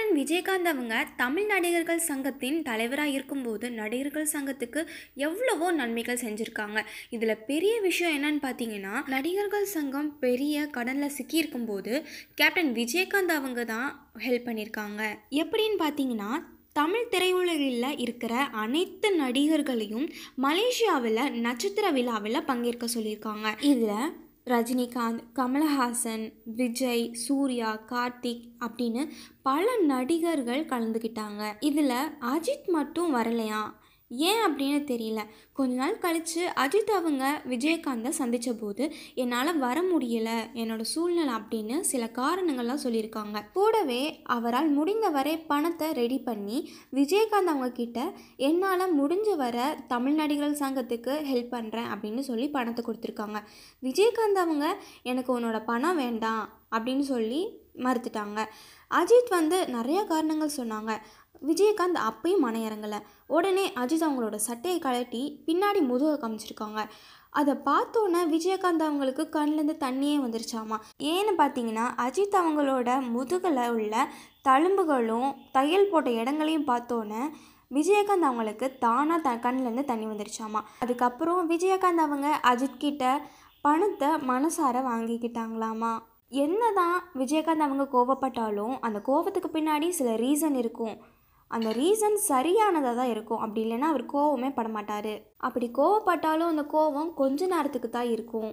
captain Vijayakanth அவங்க தமிழ் நடிகர்கள் சங்கத்தின் தலைவராக இருக்கும்போது நடிகர்கள் சங்கத்துக்கு எவ்வளவோ நன்மைகள் செஞ்சுருக்காங்க இதில் பெரிய விஷயம் என்னன்னு பார்த்தீங்கன்னா நடிகர்கள் சங்கம் பெரிய கடனில் சிக்கியிருக்கும்போது கேப்டன் விஜயகாந்த் அவங்க தான் ஹெல்ப் பண்ணியிருக்காங்க எப்படின்னு பார்த்தீங்கன்னா தமிழ் திரையுலகில் இருக்கிற அனைத்து நடிகர்களையும் மலேசியாவில் நட்சத்திர விழாவில் பங்கேற்க சொல்லியிருக்காங்க இதில் ரஜினிகாந்த் கமலஹாசன் விஜய் சூர்யா கார்த்திக் அப்படின்னு பல நடிகர்கள் கலந்துக்கிட்டாங்க இதில் அஜித் மட்டும் வரலையா ஏன் அப்படின்னு தெரியல கொஞ்ச நாள் கழித்து அஜித் அவங்க விஜயகாந்தை சந்தித்த போது என்னால் வர முடியலை என்னோடய சூழ்நிலை அப்படின்னு சில காரணங்கள்லாம் சொல்லியிருக்காங்க கூடவே அவரால் முடிந்த வரை பணத்தை ரெடி பண்ணி விஜயகாந்த் அவங்கக்கிட்ட என்னால் முடிஞ்ச வர தமிழ் நடிகர்கள் சங்கத்துக்கு ஹெல்ப் பண்ணுறேன் அப்படின்னு சொல்லி பணத்தை கொடுத்துருக்காங்க விஜயகாந்த் அவங்க எனக்கு உன்னோட பணம் வேண்டாம் அப்படின்னு சொல்லி மறுத்துட்டாங்க அஜித் வந்து நிறையா காரணங்கள் சொன்னாங்க விஜயகாந்த் அப்பையும் மன இறங்கலை உடனே அஜித் அவங்களோட சட்டையை கழட்டி பின்னாடி முதுக காமிச்சிருக்காங்க அதை பார்த்தோன்னே விஜயகாந்த் அவங்களுக்கு கண்லேருந்து தண்ணியே வந்துருச்சாமா ஏன்னு பார்த்தீங்கன்னா அஜித் அவங்களோட முதுகில் உள்ள தழும்புகளும் தையல் போட்ட இடங்களையும் பார்த்தோன்னே விஜயகாந்த் அவங்களுக்கு தானாக த கண்ணிலேருந்து தண்ணி வந்துருச்சாமா அதுக்கப்புறம் விஜயகாந்த் அவங்க அஜித் கிட்ட பணத்தை மனசார வாங்கிக்கிட்டாங்களாமா என்ன தான் விஜயகாந்த் அவங்க கோவப்பட்டாலும் அந்த கோபத்துக்கு பின்னாடி சில ரீசன் இருக்கும் அந்த ரீசன் சரியானதாக தான் இருக்கும் அப்படி இல்லைன்னா அவர் கோவமே படமாட்டார் அப்படி கோவப்பட்டாலும் அந்த கோவம் கொஞ்ச நேரத்துக்கு தான் இருக்கும்